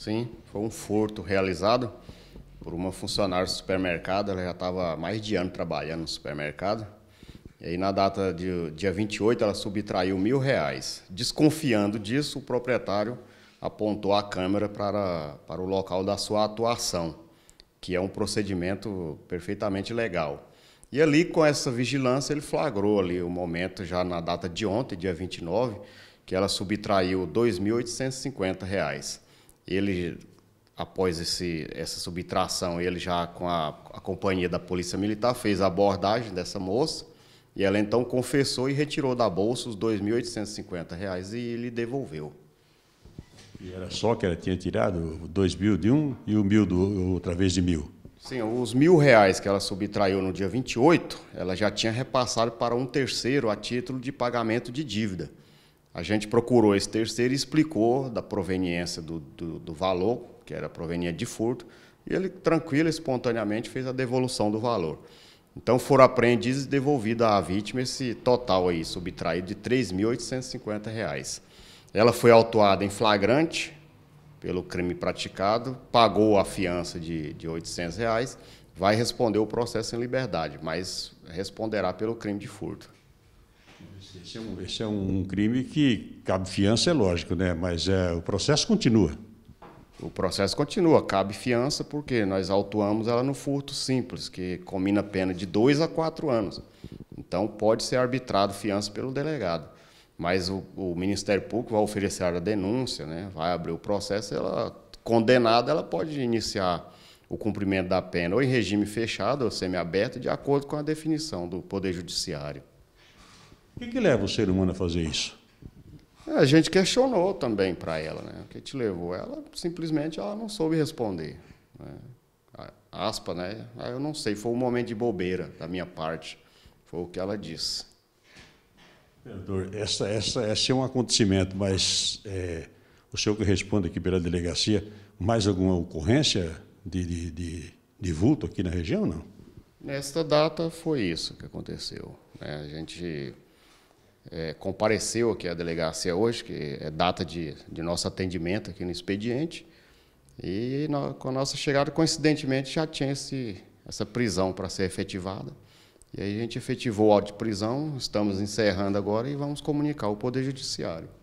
Sim, foi um furto realizado por uma funcionária do supermercado. Ela já estava mais de ano trabalhando no supermercado. E aí, na data de dia 28, ela subtraiu mil reais. Desconfiando disso, o proprietário apontou a câmera para, para o local da sua atuação, que é um procedimento perfeitamente legal. E ali, com essa vigilância, ele flagrou ali o momento, já na data de ontem, dia 29, que ela subtraiu R$ 2.850. Ele, após esse, essa subtração, ele já com a, a companhia da Polícia Militar fez a abordagem dessa moça e ela então confessou e retirou da bolsa os R$ 2.850 e lhe devolveu. E era só que ela tinha tirado dois mil de um e o mil do, outra vez de mil. Sim, os mil reais que ela subtraiu no dia 28, ela já tinha repassado para um terceiro a título de pagamento de dívida. A gente procurou esse terceiro e explicou da proveniência do, do, do valor, que era proveniente de furto, e ele, tranquilo, espontaneamente, fez a devolução do valor. Então foram apreendidos e devolvido à vítima esse total aí, subtraído de R$ 3.850. Ela foi autuada em flagrante pelo crime praticado, pagou a fiança de, de R$ 800, reais, vai responder o processo em liberdade, mas responderá pelo crime de furto. Esse é, um, esse é um crime que cabe fiança, é lógico, né? mas é, o processo continua. O processo continua, cabe fiança, porque nós autuamos ela no furto simples, que combina pena de dois a quatro anos. Então, pode ser arbitrado fiança pelo delegado. Mas o, o Ministério Público vai oferecer a denúncia, né? vai abrir o processo, ela, condenada, ela pode iniciar o cumprimento da pena ou em regime fechado ou semiaberto, de acordo com a definição do Poder Judiciário. O que, que leva o ser humano a fazer isso? É, a gente questionou também para ela, né? O que te levou? Ela simplesmente ela não soube responder. Né? Aspa, né? Ah, eu não sei, foi um momento de bobeira da minha parte. Foi o que ela disse. Vereador, essa, essa, esse é um acontecimento, mas é, o senhor que responde aqui pela delegacia, mais alguma ocorrência de, de, de, de vulto aqui na região, não? Nesta data foi isso que aconteceu. Né? A gente é, compareceu aqui à delegacia hoje, que é data de, de nosso atendimento aqui no expediente, e no, com a nossa chegada, coincidentemente, já tinha esse, essa prisão para ser efetivada. E aí a gente efetivou o auto de prisão, estamos encerrando agora e vamos comunicar ao Poder Judiciário.